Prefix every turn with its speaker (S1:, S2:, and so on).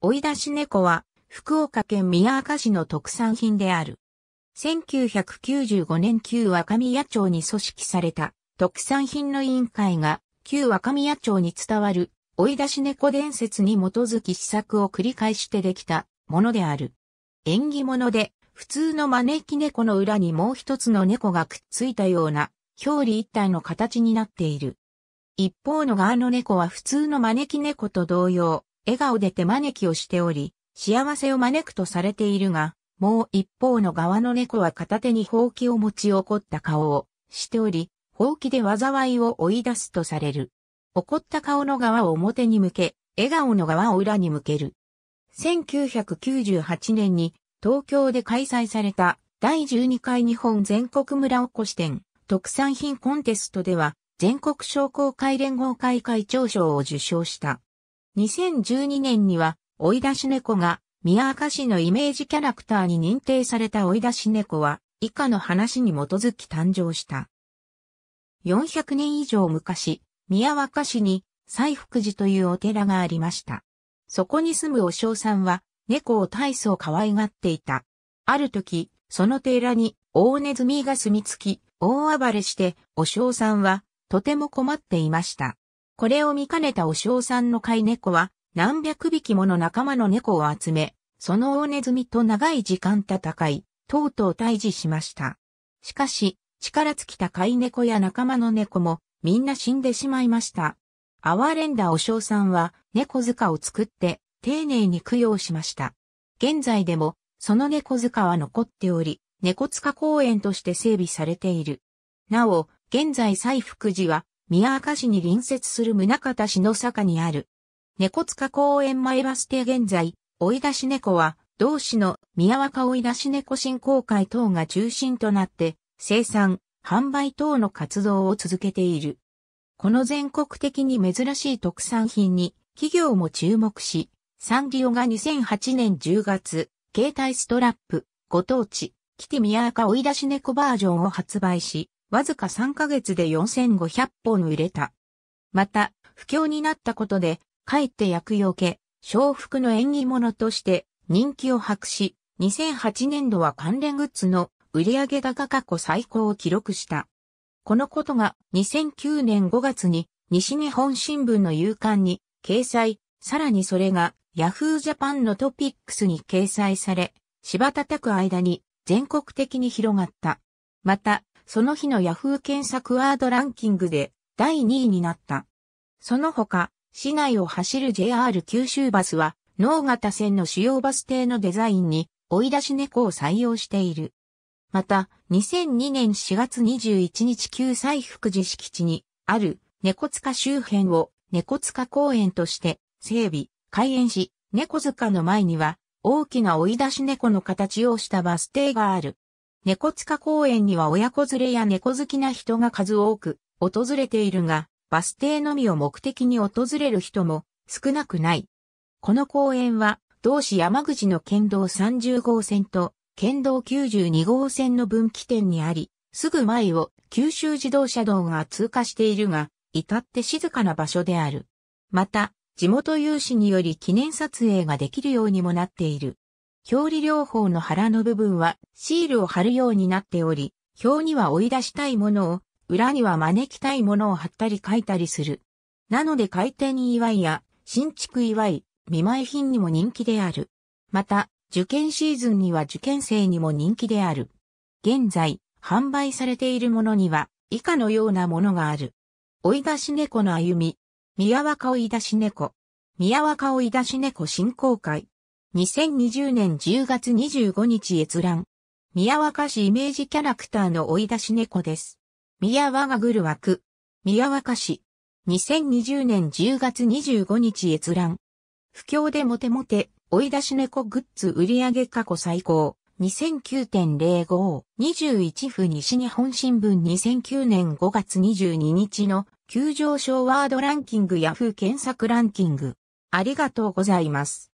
S1: 追い出し猫は、福岡県宮赤市の特産品である。1995年旧若宮町に組織された特産品の委員会が、旧若宮町に伝わる追い出し猫伝説に基づき施策を繰り返してできたものである。縁起物で、普通の招き猫の裏にもう一つの猫がくっついたような、表裏一体の形になっている。一方の側の猫は普通の招き猫と同様、笑顔で手招きをしており、幸せを招くとされているが、もう一方の側の猫は片手にほうきを持ち怒った顔をしており、ほうきで災いを追い出すとされる。怒った顔の側を表に向け、笑顔の側を裏に向ける。1998年に東京で開催された第12回日本全国村おこし展特産品コンテストでは全国商工会連合会会長賞を受賞した。2012年には、追い出し猫が、宮若市のイメージキャラクターに認定された追い出し猫は、以下の話に基づき誕生した。400年以上昔、宮若市に、西福寺というお寺がありました。そこに住むお尚さんは、猫を大層可愛がっていた。ある時、その寺に、大ネズミが住み着き、大暴れして、お尚さんは、とても困っていました。これを見かねたお尚さんの飼い猫は何百匹もの仲間の猫を集め、その大ネズミと長い時間戦い、とうとう退治しました。しかし、力尽きた飼い猫や仲間の猫もみんな死んでしまいました。哀れんだお尚さんは猫塚を作って丁寧に供養しました。現在でもその猫塚は残っており、猫塚公園として整備されている。なお、現在西福寺は宮赤市に隣接する宗方市の坂にある。猫塚公園前バス停現在、追い出し猫は、同市の宮若追い出し猫振興会等が中心となって、生産、販売等の活動を続けている。この全国的に珍しい特産品に、企業も注目し、サンリオが2008年10月、携帯ストラップ、ご当地、キティ宮ヤ追い出し猫バージョンを発売し、わずか3ヶ月で4500本売れた。また、不況になったことで、かえって薬用け、笑福の縁起物として人気を博し、2008年度は関連グッズの売上高過去最高を記録した。このことが2009年5月に西日本新聞の夕刊に掲載、さらにそれが Yahoo Japan のトピックスに掲載され、柴叩く間に全国的に広がった。また、その日のヤフー検索ワードランキングで第2位になった。その他、市内を走る JR 九州バスは、脳型線の主要バス停のデザインに追い出し猫を採用している。また、2002年4月21日旧西福寺敷地にある猫塚周辺を猫塚公園として整備、開園し、猫塚の前には大きな追い出し猫の形をしたバス停がある。猫塚公園には親子連れや猫好きな人が数多く訪れているが、バス停のみを目的に訪れる人も少なくない。この公園は、同市山口の県道30号線と県道92号線の分岐点にあり、すぐ前を九州自動車道が通過しているが、至って静かな場所である。また、地元有志により記念撮影ができるようにもなっている。表裏両方の腹の部分はシールを貼るようになっており、表には追い出したいものを、裏には招きたいものを貼ったり書いたりする。なので開店祝いや新築祝い、見舞い品にも人気である。また、受験シーズンには受験生にも人気である。現在、販売されているものには、以下のようなものがある。追い出し猫の歩み。宮若追い出し猫。宮若追い出し猫振興会。2020年10月25日閲覧。宮若市イメージキャラクターの追い出し猫です。宮若グル枠。宮若市。2020年10月25日閲覧。不況でモテモテ、追い出し猫グッズ売上過去最高。2009.05、21府西日本新聞2009年5月22日の急上昇ワードランキングヤフー検索ランキング。ありがとうございます。